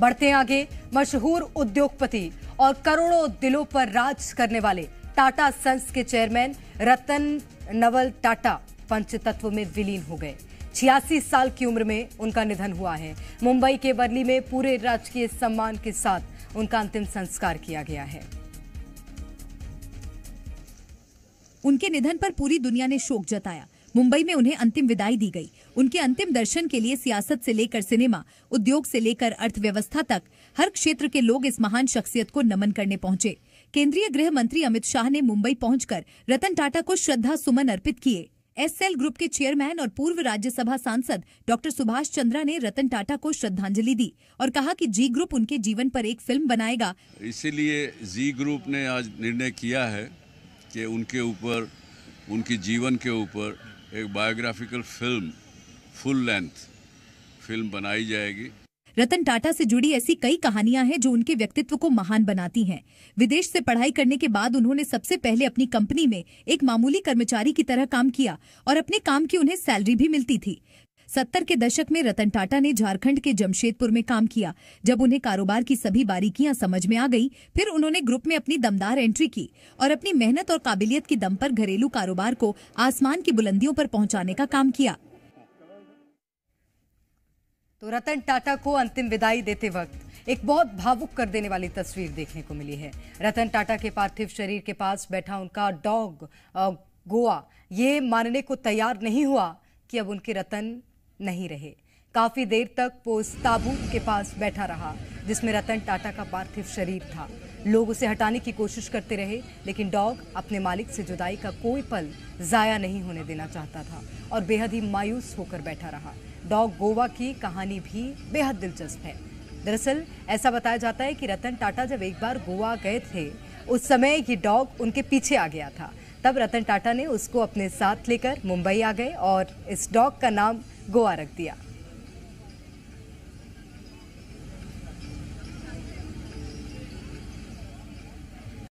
बढ़ते आगे मशहूर उद्योगपति और करोड़ों दिलों पर राज करने वाले टाटा सन्स के चेयरमैन रतन नवल टाटा पंचतत्व में विलीन हो गए छियासी साल की उम्र में उनका निधन हुआ है मुंबई के बरली में पूरे राजकीय सम्मान के साथ उनका अंतिम संस्कार किया गया है उनके निधन पर पूरी दुनिया ने शोक जताया मुंबई में उन्हें अंतिम विदाई दी गई उनके अंतिम दर्शन के लिए सियासत से लेकर सिनेमा उद्योग से लेकर अर्थव्यवस्था तक हर क्षेत्र के लोग इस महान शख्सियत को नमन करने पहुंचे केंद्रीय गृह मंत्री अमित शाह ने मुंबई पहुंचकर रतन टाटा को श्रद्धा सुमन अर्पित किए एस एल ग्रुप के चेयरमैन और पूर्व राज्यसभा सांसद डॉक्टर सुभाष चंद्रा ने रतन टाटा को श्रद्धांजलि दी और कहा कि जी ग्रुप उनके जीवन पर एक फिल्म बनाएगा इसीलिए जी ग्रुप ने आज निर्णय किया है कि उनके ऊपर उनके जीवन के ऊपर एक biographical film full length film बनाई जाएगी रतन टाटा से जुड़ी ऐसी कई कहानियां हैं जो उनके व्यक्तित्व को महान बनाती हैं। विदेश से पढ़ाई करने के बाद उन्होंने सबसे पहले अपनी कंपनी में एक मामूली कर्मचारी की तरह काम किया और अपने काम की उन्हें सैलरी भी मिलती थी सत्तर के दशक में रतन टाटा ने झारखंड के जमशेदपुर में काम किया जब उन्हें कारोबार की सभी बारीकियां समझ में आ गई फिर उन्होंने ग्रुप में अपनी दमदार एंट्री की और अपनी मेहनत और काबिलियत के दम पर घरेलू कारोबार को आसमान की बुलंदियों पर पहुंचाने का काम किया तो रतन टाटा को अंतिम विदाई देते वक्त एक बहुत भावुक कर देने वाली तस्वीर देखने को मिली है रतन टाटा के पार्थिव शरीर के पास बैठा उनका डॉग गोवा ये मानने को तैयार नहीं हुआ कि अब उनके रतन नहीं रहे काफी देर तक पोस ताबूत के पास बैठा रहा जिसमें रतन टाटा का पार्थिव शरीर था लोग उसे हटाने की कोशिश करते रहे लेकिन डॉग अपने मालिक से जुदाई का कोई पल जाया नहीं होने देना चाहता था और बेहद ही मायूस होकर बैठा रहा डॉग गोवा की कहानी भी बेहद दिलचस्प है दरअसल ऐसा बताया जाता है कि रतन टाटा जब एक बार गोवा गए थे उस समय ये डॉग उनके पीछे आ गया था तब रतन टाटा ने उसको अपने साथ लेकर मुंबई आ गए और इस डॉग का नाम गोवा रख दिया